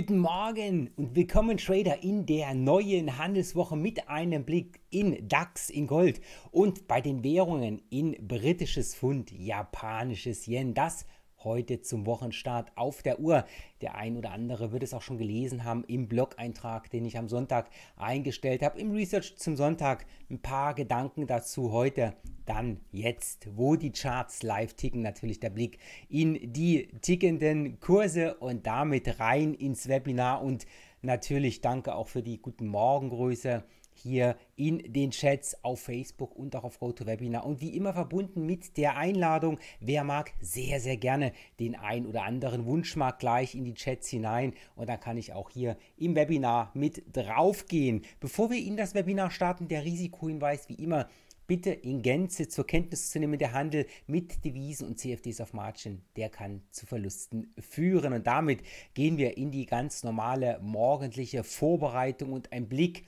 Guten Morgen und willkommen Trader in der neuen Handelswoche mit einem Blick in DAX in Gold und bei den Währungen in britisches Pfund, japanisches Yen. Das heute zum Wochenstart auf der Uhr. Der ein oder andere wird es auch schon gelesen haben im Blog-Eintrag, den ich am Sonntag eingestellt habe. Im Research zum Sonntag ein paar Gedanken dazu heute. Dann jetzt, wo die Charts live ticken, natürlich der Blick in die tickenden Kurse und damit rein ins Webinar. Und natürlich danke auch für die guten Morgengrüße hier in den Chats auf Facebook und auch auf GoToWebinar. Und wie immer verbunden mit der Einladung, wer mag sehr, sehr gerne den ein oder anderen Wunsch mag gleich in die Chats hinein. Und dann kann ich auch hier im Webinar mit draufgehen. Bevor wir in das Webinar starten, der Risikohinweis wie immer bitte in Gänze zur Kenntnis zu nehmen, der Handel mit Devisen und CFDs auf Margin, der kann zu Verlusten führen. Und damit gehen wir in die ganz normale morgendliche Vorbereitung und ein Blick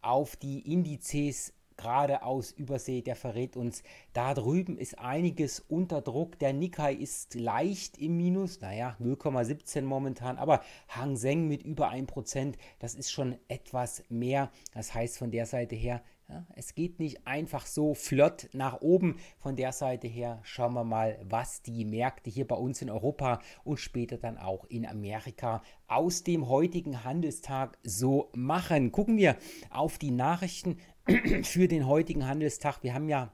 auf die Indizes gerade aus Übersee, der verrät uns, da drüben ist einiges unter Druck. Der Nikkei ist leicht im Minus, naja, 0,17 momentan, aber Hang Seng mit über 1%, das ist schon etwas mehr. Das heißt, von der Seite her ja, es geht nicht einfach so flott nach oben. Von der Seite her schauen wir mal, was die Märkte hier bei uns in Europa und später dann auch in Amerika aus dem heutigen Handelstag so machen. Gucken wir auf die Nachrichten für den heutigen Handelstag. Wir haben ja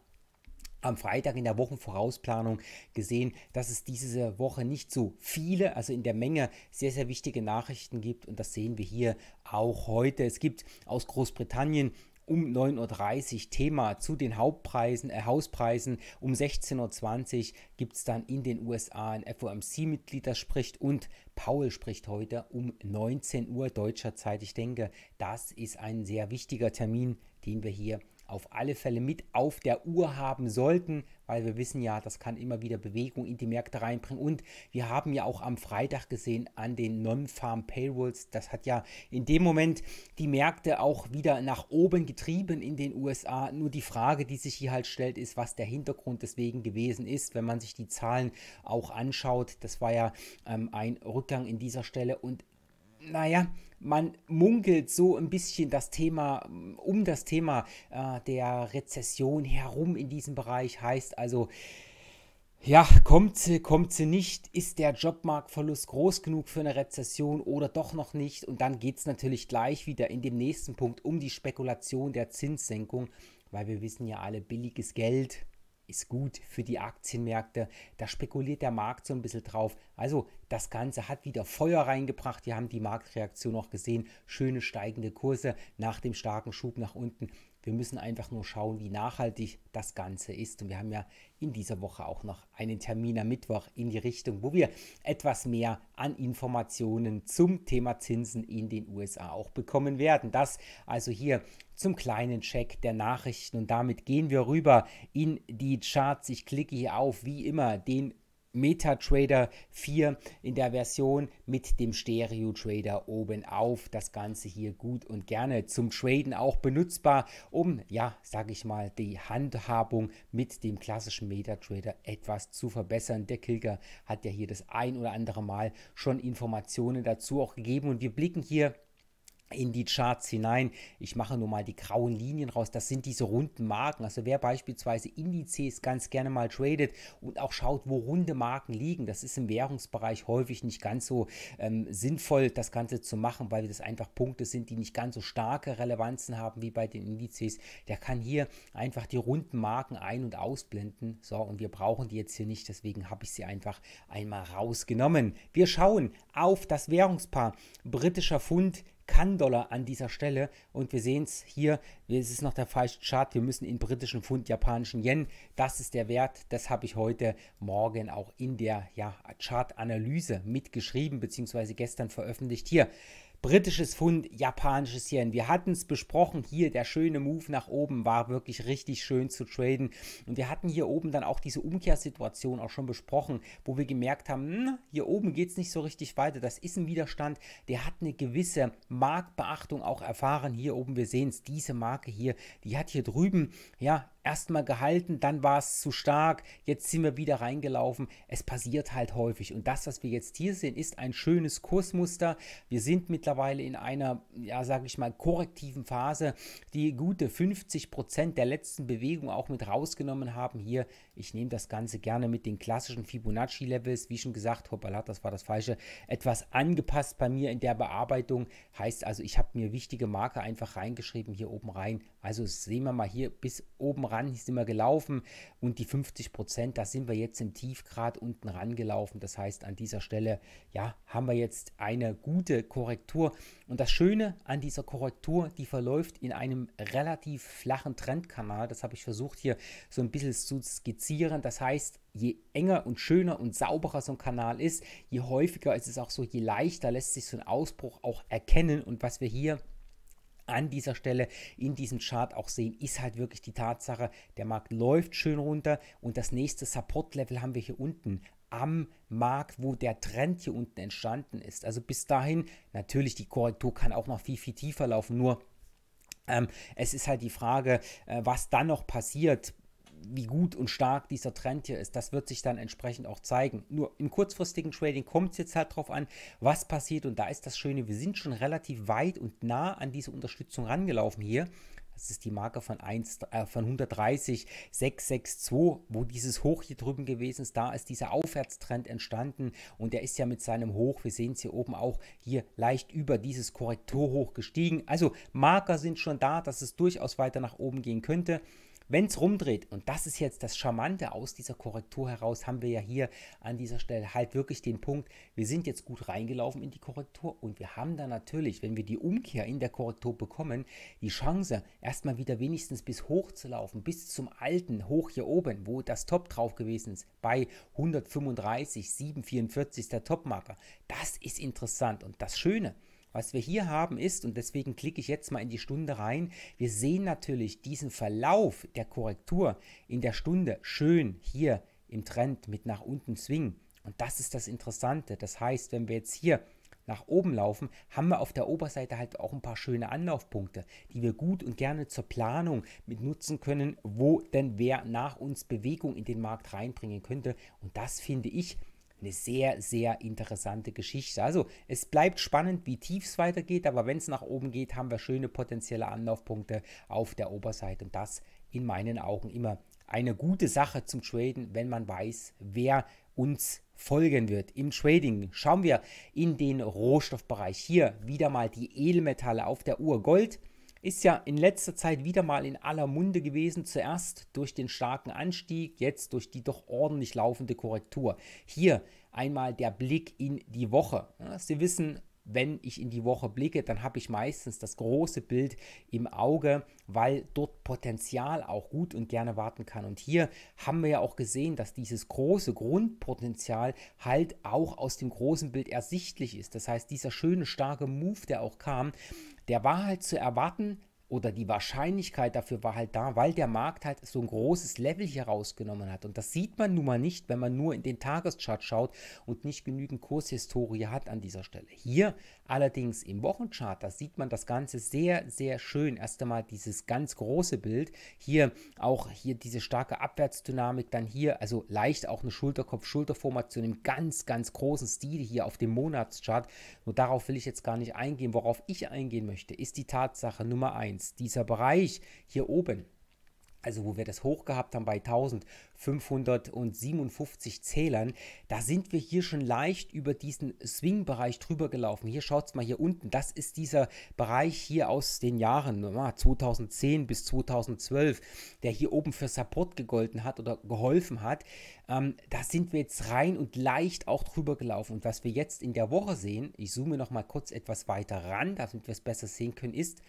am Freitag in der Wochenvorausplanung gesehen, dass es diese Woche nicht so viele, also in der Menge sehr, sehr wichtige Nachrichten gibt. Und das sehen wir hier auch heute. Es gibt aus Großbritannien um 9.30 Uhr Thema zu den Hauptpreisen, äh, Hauspreisen. Um 16.20 Uhr gibt es dann in den USA ein FOMC-Mitglied, das spricht und Paul spricht heute um 19 Uhr deutscher Zeit. Ich denke, das ist ein sehr wichtiger Termin, den wir hier auf alle Fälle mit auf der Uhr haben sollten, weil wir wissen ja, das kann immer wieder Bewegung in die Märkte reinbringen. Und wir haben ja auch am Freitag gesehen an den Non-Farm Payrolls, das hat ja in dem Moment die Märkte auch wieder nach oben getrieben in den USA. Nur die Frage, die sich hier halt stellt, ist, was der Hintergrund deswegen gewesen ist, wenn man sich die Zahlen auch anschaut. Das war ja ähm, ein Rückgang in dieser Stelle und naja, man munkelt so ein bisschen das Thema, um das Thema äh, der Rezession herum in diesem Bereich. Heißt also, ja, kommt sie, kommt sie nicht? Ist der Jobmarktverlust groß genug für eine Rezession oder doch noch nicht? Und dann geht es natürlich gleich wieder in dem nächsten Punkt um die Spekulation der Zinssenkung, weil wir wissen ja alle, billiges Geld ist gut für die Aktienmärkte. Da spekuliert der Markt so ein bisschen drauf. Also das Ganze hat wieder Feuer reingebracht. Wir haben die Marktreaktion auch gesehen. Schöne steigende Kurse nach dem starken Schub nach unten. Wir müssen einfach nur schauen, wie nachhaltig das Ganze ist. Und wir haben ja in dieser Woche auch noch einen Termin am Mittwoch in die Richtung, wo wir etwas mehr an Informationen zum Thema Zinsen in den USA auch bekommen werden. Das also hier zum kleinen Check der Nachrichten. Und damit gehen wir rüber in die Charts. Ich klicke hier auf, wie immer, den MetaTrader 4 in der Version mit dem Stereo Trader oben auf. Das Ganze hier gut und gerne zum Traden auch benutzbar, um, ja, sage ich mal, die Handhabung mit dem klassischen MetaTrader etwas zu verbessern. Der Kilger hat ja hier das ein oder andere Mal schon Informationen dazu auch gegeben und wir blicken hier in die Charts hinein. Ich mache nur mal die grauen Linien raus. Das sind diese runden Marken. Also wer beispielsweise Indizes ganz gerne mal tradet und auch schaut, wo runde Marken liegen, das ist im Währungsbereich häufig nicht ganz so ähm, sinnvoll, das Ganze zu machen, weil das einfach Punkte sind, die nicht ganz so starke Relevanzen haben wie bei den Indizes. Der kann hier einfach die runden Marken ein- und ausblenden. So, und wir brauchen die jetzt hier nicht, deswegen habe ich sie einfach einmal rausgenommen. Wir schauen auf das Währungspaar britischer Pfund kann-Dollar an dieser Stelle. Und wir sehen es hier, es ist noch der falsche Chart. Wir müssen in britischen Pfund, japanischen Yen. Das ist der Wert. Das habe ich heute Morgen auch in der ja, Chart-Analyse mitgeschrieben, beziehungsweise gestern veröffentlicht. Hier, britisches Pfund, japanisches Yen. Wir hatten es besprochen, hier der schöne Move nach oben war wirklich richtig schön zu traden. Und wir hatten hier oben dann auch diese Umkehrsituation auch schon besprochen, wo wir gemerkt haben, mh, hm, hier oben geht es nicht so richtig weiter. Das ist ein Widerstand, der hat eine gewisse Marktbeachtung auch erfahren. Hier oben, wir sehen es, diese Marke hier, die hat hier drüben, ja, erstmal gehalten, dann war es zu stark, jetzt sind wir wieder reingelaufen. Es passiert halt häufig. Und das, was wir jetzt hier sehen, ist ein schönes Kursmuster. Wir sind mittlerweile in einer, ja, sage ich mal, korrektiven Phase, die gute 50 Prozent der letzten Bewegung auch mit rausgenommen haben. Hier ich nehme das Ganze gerne mit den klassischen Fibonacci-Levels, wie schon gesagt, hoppala, das war das Falsche, etwas angepasst bei mir in der Bearbeitung. Heißt also, ich habe mir wichtige Marke einfach reingeschrieben, hier oben rein. Also sehen wir mal hier bis oben ran sind wir gelaufen und die 50 Prozent, da sind wir jetzt im Tiefgrad unten rangelaufen. Das heißt, an dieser Stelle, ja, haben wir jetzt eine gute Korrektur. Und das Schöne an dieser Korrektur, die verläuft in einem relativ flachen Trendkanal. Das habe ich versucht hier so ein bisschen zu skizzieren reduzieren. Das heißt, je enger und schöner und sauberer so ein Kanal ist, je häufiger ist es auch so, je leichter lässt sich so ein Ausbruch auch erkennen. Und was wir hier an dieser Stelle in diesem Chart auch sehen, ist halt wirklich die Tatsache, der Markt läuft schön runter und das nächste Support-Level haben wir hier unten am Markt, wo der Trend hier unten entstanden ist. Also bis dahin, natürlich, die Korrektur kann auch noch viel, viel tiefer laufen, nur ähm, es ist halt die Frage, äh, was dann noch passiert wie gut und stark dieser Trend hier ist. Das wird sich dann entsprechend auch zeigen. Nur im kurzfristigen Trading kommt es jetzt halt drauf an, was passiert. Und da ist das Schöne, wir sind schon relativ weit und nah an diese Unterstützung rangelaufen hier. Das ist die Marke von, 1, äh, von 130, 662, wo dieses Hoch hier drüben gewesen ist. Da ist dieser Aufwärtstrend entstanden und der ist ja mit seinem Hoch, wir sehen es hier oben auch, hier leicht über dieses Korrekturhoch gestiegen. Also Marker sind schon da, dass es durchaus weiter nach oben gehen könnte. Wenn es rumdreht, und das ist jetzt das Charmante aus dieser Korrektur heraus, haben wir ja hier an dieser Stelle halt wirklich den Punkt, wir sind jetzt gut reingelaufen in die Korrektur und wir haben dann natürlich, wenn wir die Umkehr in der Korrektur bekommen, die Chance, erstmal wieder wenigstens bis hoch zu laufen, bis zum alten Hoch hier oben, wo das Top drauf gewesen ist, bei 135, 744 der Topmarker. Das ist interessant und das Schöne was wir hier haben ist, und deswegen klicke ich jetzt mal in die Stunde rein, wir sehen natürlich diesen Verlauf der Korrektur in der Stunde schön hier im Trend mit nach unten zwingen. Und das ist das Interessante. Das heißt, wenn wir jetzt hier nach oben laufen, haben wir auf der Oberseite halt auch ein paar schöne Anlaufpunkte, die wir gut und gerne zur Planung mit nutzen können, wo denn wer nach uns Bewegung in den Markt reinbringen könnte. Und das finde ich eine sehr, sehr interessante Geschichte. Also es bleibt spannend, wie tief es weitergeht, aber wenn es nach oben geht, haben wir schöne potenzielle Anlaufpunkte auf der Oberseite und das in meinen Augen immer eine gute Sache zum Traden, wenn man weiß, wer uns folgen wird im Trading. Schauen wir in den Rohstoffbereich. Hier wieder mal die Edelmetalle auf der Uhr Gold ist ja in letzter Zeit wieder mal in aller Munde gewesen, zuerst durch den starken Anstieg, jetzt durch die doch ordentlich laufende Korrektur. Hier einmal der Blick in die Woche. Ja, Sie wissen, wenn ich in die Woche blicke, dann habe ich meistens das große Bild im Auge, weil dort Potenzial auch gut und gerne warten kann. Und hier haben wir ja auch gesehen, dass dieses große Grundpotenzial halt auch aus dem großen Bild ersichtlich ist. Das heißt, dieser schöne starke Move, der auch kam, der war halt zu erwarten, oder die Wahrscheinlichkeit dafür war halt da, weil der Markt halt so ein großes Level hier rausgenommen hat. Und das sieht man nun mal nicht, wenn man nur in den Tageschart schaut und nicht genügend Kurshistorie hat an dieser Stelle. Hier allerdings im Wochenchart, da sieht man das Ganze sehr, sehr schön. Erst einmal dieses ganz große Bild. Hier auch hier diese starke Abwärtsdynamik, dann hier, also leicht auch eine Schulterkopf-Schulterformation im ganz, ganz großen Stil hier auf dem Monatschart. Nur darauf will ich jetzt gar nicht eingehen. Worauf ich eingehen möchte, ist die Tatsache Nummer 1. 1, dieser Bereich hier oben, also wo wir das hoch gehabt haben bei 1557 Zählern, da sind wir hier schon leicht über diesen Swing-Bereich drüber gelaufen. Hier schaut es mal hier unten, das ist dieser Bereich hier aus den Jahren 2010 bis 2012, der hier oben für Support gegolten hat oder geholfen hat. Ähm, da sind wir jetzt rein und leicht auch drüber gelaufen. Und was wir jetzt in der Woche sehen, ich zoome nochmal kurz etwas weiter ran, damit wir es besser sehen können, ist,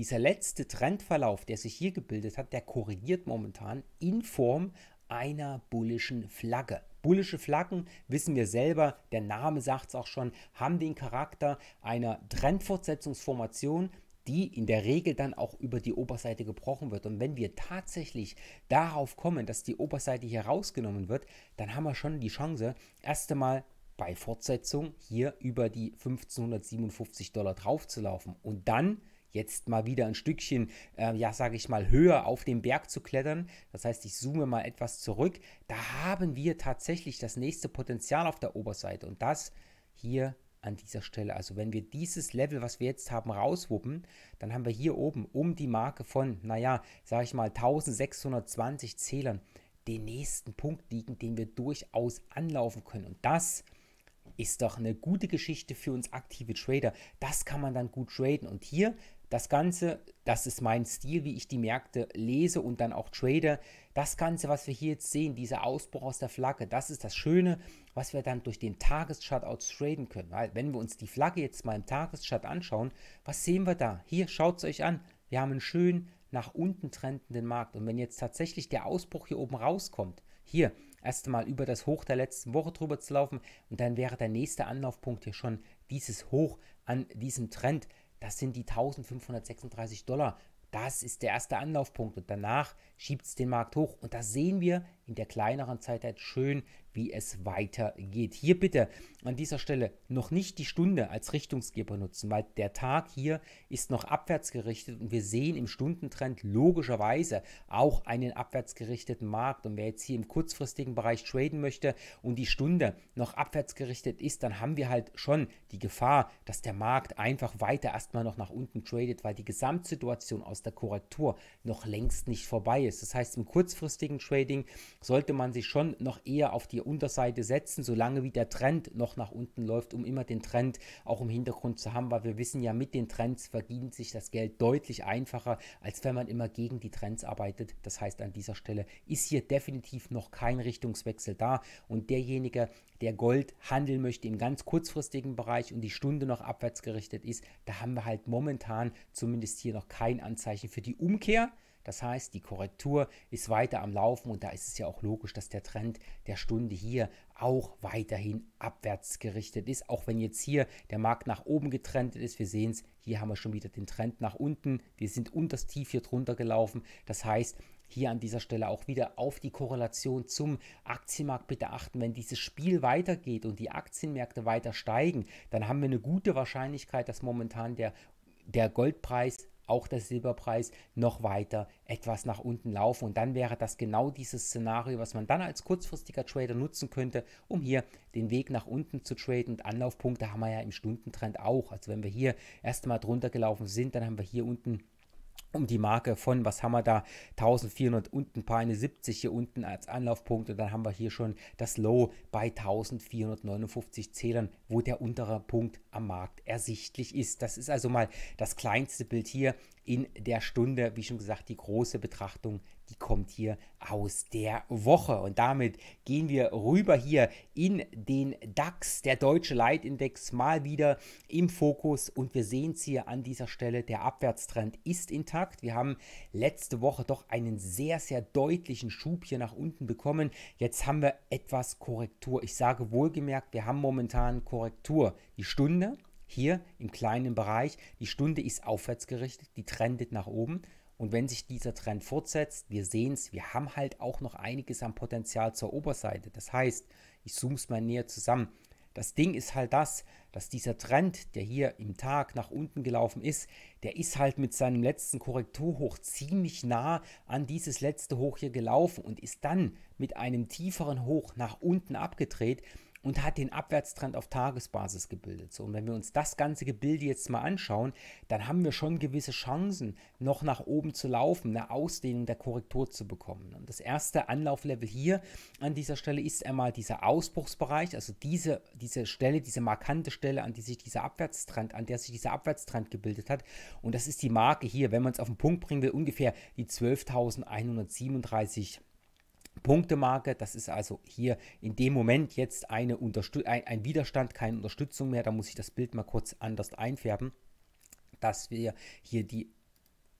dieser letzte Trendverlauf, der sich hier gebildet hat, der korrigiert momentan in Form einer bullischen Flagge. Bullische Flaggen, wissen wir selber, der Name sagt es auch schon, haben den Charakter einer Trendfortsetzungsformation, die in der Regel dann auch über die Oberseite gebrochen wird. Und wenn wir tatsächlich darauf kommen, dass die Oberseite hier rausgenommen wird, dann haben wir schon die Chance, erst einmal bei Fortsetzung hier über die 1557 Dollar draufzulaufen und dann jetzt mal wieder ein Stückchen, äh, ja, sage ich mal, höher auf den Berg zu klettern. Das heißt, ich zoome mal etwas zurück. Da haben wir tatsächlich das nächste Potenzial auf der Oberseite und das hier an dieser Stelle. Also wenn wir dieses Level, was wir jetzt haben, rauswuppen, dann haben wir hier oben um die Marke von, naja, sage ich mal 1620 Zählern den nächsten Punkt liegen, den wir durchaus anlaufen können. Und das ist doch eine gute Geschichte für uns aktive Trader. Das kann man dann gut traden. Und hier das Ganze, das ist mein Stil, wie ich die Märkte lese und dann auch trade. Das Ganze, was wir hier jetzt sehen, dieser Ausbruch aus der Flagge, das ist das Schöne, was wir dann durch den Tageschart traden können. Weil wenn wir uns die Flagge jetzt mal im Tageschart anschauen, was sehen wir da? Hier, schaut es euch an. Wir haben einen schönen nach unten trendenden Markt. Und wenn jetzt tatsächlich der Ausbruch hier oben rauskommt, hier erst einmal über das Hoch der letzten Woche drüber zu laufen und dann wäre der nächste Anlaufpunkt hier schon dieses Hoch an diesem Trend. Das sind die 1536 Dollar. Das ist der erste Anlaufpunkt. Und danach schiebt es den Markt hoch. Und da sehen wir in der kleineren Zeit halt schön, wie es weitergeht. Hier bitte an dieser Stelle noch nicht die Stunde als Richtungsgeber nutzen, weil der Tag hier ist noch abwärts gerichtet und wir sehen im Stundentrend logischerweise auch einen abwärts gerichteten Markt. Und wer jetzt hier im kurzfristigen Bereich traden möchte und die Stunde noch abwärts gerichtet ist, dann haben wir halt schon die Gefahr, dass der Markt einfach weiter erstmal noch nach unten tradet, weil die Gesamtsituation aus der Korrektur noch längst nicht vorbei ist ist. Das heißt, im kurzfristigen Trading sollte man sich schon noch eher auf die Unterseite setzen, solange wie der Trend noch nach unten läuft, um immer den Trend auch im Hintergrund zu haben, weil wir wissen ja, mit den Trends verdient sich das Geld deutlich einfacher, als wenn man immer gegen die Trends arbeitet. Das heißt, an dieser Stelle ist hier definitiv noch kein Richtungswechsel da und derjenige, der Gold handeln möchte im ganz kurzfristigen Bereich und die Stunde noch abwärts gerichtet ist, da haben wir halt momentan zumindest hier noch kein Anzeichen für die Umkehr. Das heißt, die Korrektur ist weiter am Laufen und da ist es ja auch logisch, dass der Trend der Stunde hier auch weiterhin abwärts gerichtet ist. Auch wenn jetzt hier der Markt nach oben getrendet ist, wir sehen es, hier haben wir schon wieder den Trend nach unten. Wir sind unter das Tief hier drunter gelaufen. Das heißt, hier an dieser Stelle auch wieder auf die Korrelation zum Aktienmarkt bitte achten. Wenn dieses Spiel weitergeht und die Aktienmärkte weiter steigen, dann haben wir eine gute Wahrscheinlichkeit, dass momentan der, der Goldpreis auch der Silberpreis noch weiter etwas nach unten laufen. Und dann wäre das genau dieses Szenario, was man dann als kurzfristiger Trader nutzen könnte, um hier den Weg nach unten zu traden. Und Anlaufpunkte haben wir ja im Stundentrend auch. Also wenn wir hier erst mal drunter gelaufen sind, dann haben wir hier unten um die Marke von, was haben wir da, 1400 unten, paar eine 70 hier unten als Anlaufpunkt und dann haben wir hier schon das Low bei 1459 Zählern, wo der untere Punkt am Markt ersichtlich ist. Das ist also mal das kleinste Bild hier in der Stunde, wie schon gesagt, die große Betrachtung die kommt hier aus der Woche. Und damit gehen wir rüber hier in den DAX, der Deutsche Leitindex, mal wieder im Fokus. Und wir sehen es hier an dieser Stelle, der Abwärtstrend ist intakt. Wir haben letzte Woche doch einen sehr, sehr deutlichen Schub hier nach unten bekommen. Jetzt haben wir etwas Korrektur. Ich sage wohlgemerkt, wir haben momentan Korrektur. Die Stunde hier im kleinen Bereich. Die Stunde ist aufwärts gerichtet, die trendet nach oben. Und wenn sich dieser Trend fortsetzt, wir sehen es, wir haben halt auch noch einiges an Potenzial zur Oberseite. Das heißt, ich zoome es mal näher zusammen. Das Ding ist halt das, dass dieser Trend, der hier im Tag nach unten gelaufen ist, der ist halt mit seinem letzten Korrekturhoch ziemlich nah an dieses letzte Hoch hier gelaufen und ist dann mit einem tieferen Hoch nach unten abgedreht und hat den Abwärtstrend auf Tagesbasis gebildet. So, und wenn wir uns das ganze Gebilde jetzt mal anschauen, dann haben wir schon gewisse Chancen, noch nach oben zu laufen, eine Ausdehnung der Korrektur zu bekommen. Und das erste Anlauflevel hier an dieser Stelle ist einmal dieser Ausbruchsbereich, also diese, diese Stelle, diese markante Stelle, an die sich dieser Abwärtstrend, an der sich dieser Abwärtstrend gebildet hat. Und das ist die Marke hier, wenn man es auf den Punkt bringen will, ungefähr die 12.137 Punktemarke. Das ist also hier in dem Moment jetzt eine ein, ein Widerstand, keine Unterstützung mehr. Da muss ich das Bild mal kurz anders einfärben, dass wir hier die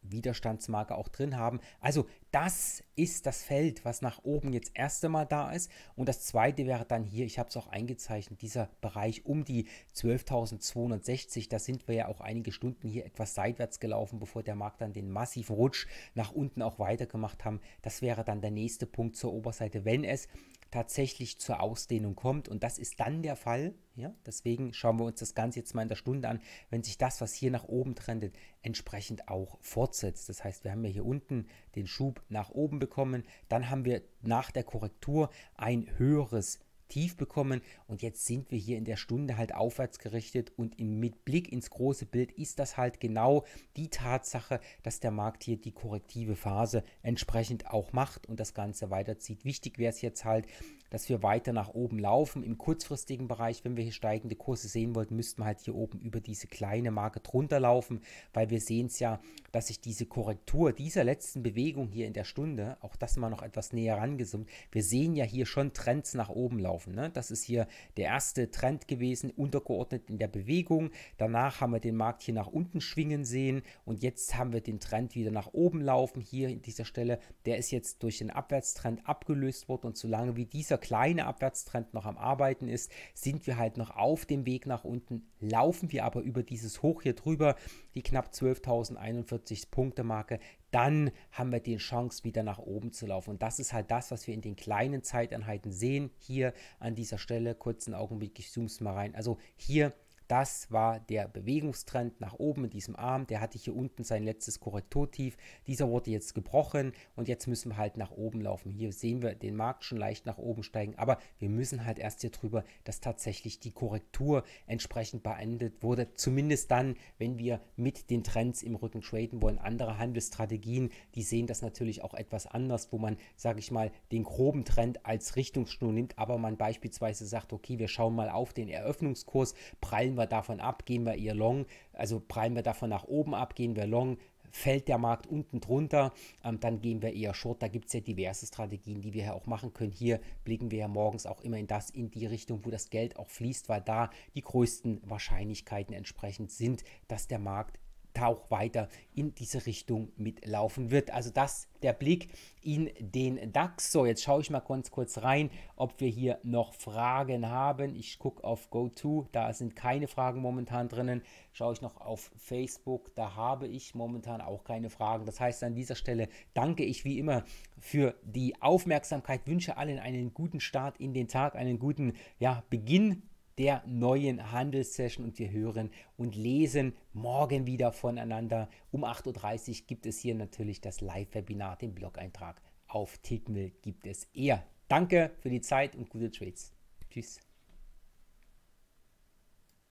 Widerstandsmarke auch drin haben. Also das ist das Feld, was nach oben jetzt erst einmal da ist. Und das zweite wäre dann hier, ich habe es auch eingezeichnet, dieser Bereich um die 12.260. Da sind wir ja auch einige Stunden hier etwas seitwärts gelaufen, bevor der Markt dann den massiven Rutsch nach unten auch weitergemacht haben. Das wäre dann der nächste Punkt zur Oberseite, wenn es tatsächlich zur Ausdehnung kommt. Und das ist dann der Fall. Ja? Deswegen schauen wir uns das Ganze jetzt mal in der Stunde an, wenn sich das, was hier nach oben trendet, entsprechend auch fortsetzt. Das heißt, wir haben ja hier unten den Schub nach oben bekommen. Dann haben wir nach der Korrektur ein höheres aktiv bekommen. Und jetzt sind wir hier in der Stunde halt aufwärts gerichtet und in, mit Blick ins große Bild ist das halt genau die Tatsache, dass der Markt hier die korrektive Phase entsprechend auch macht und das Ganze weiterzieht. Wichtig wäre es jetzt halt, dass wir weiter nach oben laufen. Im kurzfristigen Bereich, wenn wir hier steigende Kurse sehen wollten, müssten wir halt hier oben über diese kleine Marke drunter laufen, weil wir sehen es ja, dass sich diese Korrektur dieser letzten Bewegung hier in der Stunde, auch das mal noch etwas näher rangezoomt, wir sehen ja hier schon Trends nach oben laufen kaufen. Ne? Das ist hier der erste Trend gewesen, untergeordnet in der Bewegung. Danach haben wir den Markt hier nach unten schwingen sehen und jetzt haben wir den Trend wieder nach oben laufen. Hier in dieser Stelle, der ist jetzt durch den Abwärtstrend abgelöst worden und solange wie dieser kleine Abwärtstrend noch am Arbeiten ist, sind wir halt noch auf dem Weg nach unten, laufen wir aber über dieses Hoch hier drüber, die knapp 12.041 Punkte Marke, dann haben wir die Chance, wieder nach oben zu laufen. Und das ist halt das, was wir in den kleinen Zeiteinheiten sehen. Hier an dieser Stelle, kurzen Augenblick, ich zoome es mal rein. Also hier das war der Bewegungstrend nach oben in diesem Arm. Der hatte hier unten sein letztes Korrekturtief. Dieser wurde jetzt gebrochen und jetzt müssen wir halt nach oben laufen. Hier sehen wir den Markt schon leicht nach oben steigen, aber wir müssen halt erst hier drüber, dass tatsächlich die Korrektur entsprechend beendet wurde. Zumindest dann, wenn wir mit den Trends im Rücken traden wollen. Andere Handelsstrategien, die sehen das natürlich auch etwas anders, wo man, sage ich mal, den groben Trend als Richtungsschnur nimmt, aber man beispielsweise sagt, okay, wir schauen mal auf den Eröffnungskurs, prallen wir wir davon ab, gehen wir eher long, also prallen wir davon nach oben ab, gehen wir long, fällt der Markt unten drunter, ähm, dann gehen wir eher short. Da gibt es ja diverse Strategien, die wir ja auch machen können. Hier blicken wir ja morgens auch immer in das, in die Richtung, wo das Geld auch fließt, weil da die größten Wahrscheinlichkeiten entsprechend sind, dass der Markt Tauch weiter in diese Richtung mitlaufen wird. Also das der Blick in den DAX. So, jetzt schaue ich mal ganz kurz rein, ob wir hier noch Fragen haben. Ich gucke auf GoTo, da sind keine Fragen momentan drinnen. Schaue ich noch auf Facebook, da habe ich momentan auch keine Fragen. Das heißt, an dieser Stelle danke ich wie immer für die Aufmerksamkeit, wünsche allen einen guten Start in den Tag, einen guten ja, Beginn der neuen Handelssession und wir hören und lesen morgen wieder voneinander. Um 8.30 Uhr gibt es hier natürlich das Live-Webinar, den Blog-Eintrag auf Tickmill gibt es eher. Danke für die Zeit und gute Trades. Tschüss.